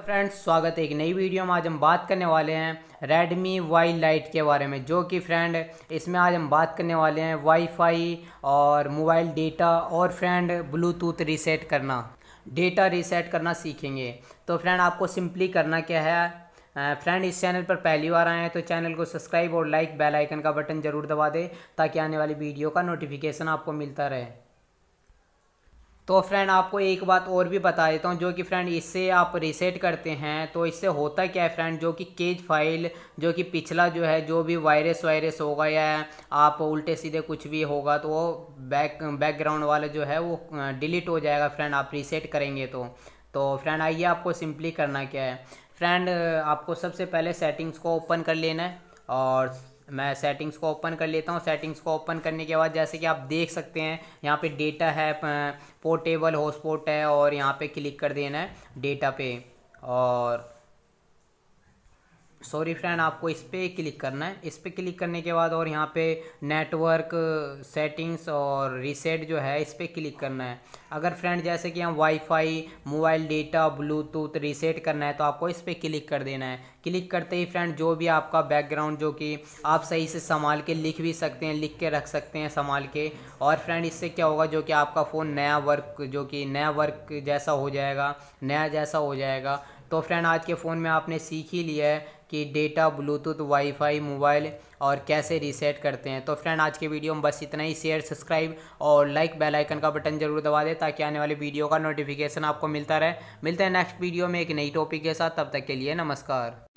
तो फ्रेंड्स स्वागत है एक नई वीडियो में आज हम बात करने वाले हैं रेडमी वाई लाइट के बारे में जो कि फ्रेंड इसमें आज हम बात करने वाले हैं वाईफाई और मोबाइल डेटा और फ्रेंड ब्लूटूथ रीसेट करना डेटा रीसेट करना सीखेंगे तो फ्रेंड आपको सिंपली करना क्या है फ्रेंड इस चैनल पर पहली बार आए हैं तो चैनल को सब्सक्राइब और लाइक बेलाइकन का बटन ज़रूर दबा दें ताकि आने वाली वीडियो का नोटिफिकेशन आपको मिलता रहे तो फ्रेंड आपको एक बात और भी बता देता हूँ जो कि फ्रेंड इससे आप रीसेट करते हैं तो इससे होता क्या है फ्रेंड जो कि केज फाइल जो कि पिछला जो है जो भी वायरस वायरस होगा या आप उल्टे सीधे कुछ भी होगा तो वो बैक बैकग्राउंड वाला जो है वो डिलीट हो जाएगा फ्रेंड आप रीसेट करेंगे तो तो फ्रेंड आइए आपको सिंपली करना क्या है फ्रेंड आपको सबसे पहले सेटिंग्स को ओपन कर लेना है और मैं सेटिंग्स को ओपन कर लेता हूँ सेटिंग्स को ओपन करने के बाद जैसे कि आप देख सकते हैं यहाँ पे डेटा है पोर्टेबल हॉटस्पॉट है और यहाँ पे क्लिक कर देना है डेटा पे और सॉरी फ्रेंड आपको इस पर क्लिक करना है इस पर क्लिक करने के बाद और यहाँ पे नेटवर्क सेटिंग्स और रीसेट जो है इस पर क्लिक करना है अगर फ्रेंड जैसे कि हम WiFi mobile data Bluetooth reset करना है तो आपको इस पर क्लिक कर देना है क्लिक करते ही फ्रेंड जो भी आपका बैकग्राउंड जो कि आप सही से संभाल के लिख भी सकते हैं लिख के रख सकते हैं संभाल के और फ्रेंड इससे क्या होगा जो कि आपका फ़ोन नया वर्क जो कि नया वर्क जैसा हो जाएगा नया जैसा हो जाएगा तो फ्रेंड आज के फ़ोन में आपने सीख ही लिया है कि डेटा ब्लूटूथ वाईफाई मोबाइल और कैसे रीसेट करते हैं तो फ्रेंड आज के वीडियो में बस इतना ही शेयर सब्सक्राइब और लाइक बेल आइकन का बटन जरूर दबा दें ताकि आने वाले वीडियो का नोटिफिकेशन आपको मिलता रहे मिलते हैं नेक्स्ट वीडियो में एक नई टॉपिक के साथ तब तक के लिए नमस्कार